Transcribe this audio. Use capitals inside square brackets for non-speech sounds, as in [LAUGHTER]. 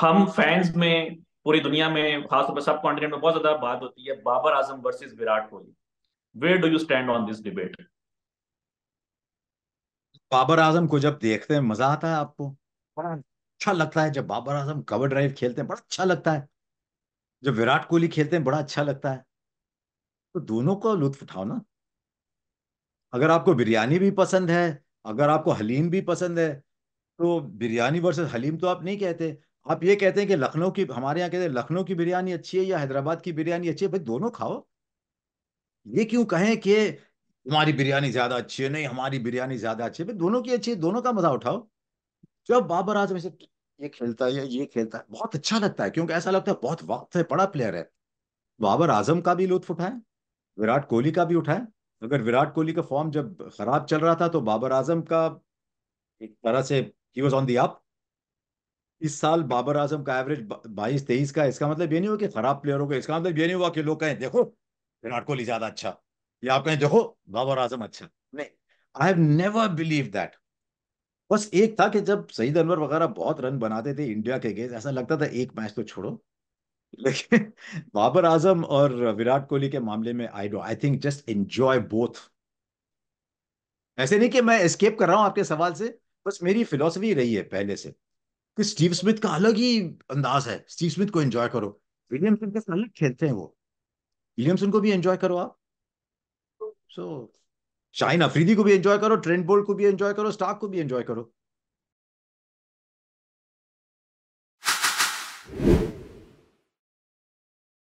हम फैंस में पूरी दुनिया में खासतौर पर सब कॉन्टिनेंट में बहुत ज्यादा बात होती है Babar Azam versus Virat Kohli where do you stand on this debate Babar Azam को जब देखते हैं मजा आता है आपको बड़ा अच्छा लगता है जब बाबर आजम कवर ड्राइव खेलते हैं बड़ा अच्छा लगता है जब विराट कोहली खेलते हैं बड़ा अच्छा लगता है तो दोनों को लुत्फ उठाओ ना अगर आपको बिरयानी भी पसंद है अगर आपको हलीम भी पसंद है तो बिरयानी वर्सेस हलीम तो आप नहीं कहते आप ये कहते हैं कि लखनऊ की हमारे यहाँ कहते हैं लखनऊ की बिरयानी अच्छी है या हैदराबाद की बिरयानी अच्छी है भाई दोनों खाओ ये क्यों कहें कि हमारी बिरयानी ज्यादा अच्छी है नहीं हमारी बिरयानी ज्यादा अच्छी है भाई दोनों की अच्छी है दोनों का मजा उठाओ जब बाबर आजम से ये खेलता है ये खेलता है बहुत अच्छा लगता है क्योंकि ऐसा लगता है बहुत वक्त है बड़ा प्लेयर है बाबर आजम का भी लुत्फ उठाए विराट कोहली का भी उठाए अगर विराट कोहली का फॉर्म जब खराब चल रहा था तो बाबर आजम का एक तरह से ही वॉज ऑन दी अप इस साल बाबर आजम का एवरेज बाईस तेईस का इसका मतलब ये नहीं हुआ कि खराब प्लेयर हो गए इसका मतलब ये नहीं हुआ कि लोग कहें देखो विराट कोहली ज्यादा अच्छा या आप कहें देखो बाबर आजम अच्छा नहीं I have never believe that बस एक था कि जब सईद अनवर वगैरह बहुत रन बनाते थे इंडिया के गेंद ऐसा लगता था एक मैच तो छोड़ो लेकिन [LAUGHS] बाबर आजम और विराट कोहली के मामले में I do I think just enjoy both ऐसे नहीं कि मैं एस्केप कर रहा हूं आपके सवाल से बस मेरी फिलोसफी रही है पहले से कि स्टीव स्मिथ का अलग ही अंदाज है स्टीव स्मिथ को एंजॉय करो विलियमसन के अलग खेलते हैं वो विलियमसन को भी एंजॉय करो आप सो so, शाहिन अफरीदी को भी एंजॉय करो ट्रेंड बोल्ट को भी एंजॉय करो स्टार्क को भी एंजॉय करो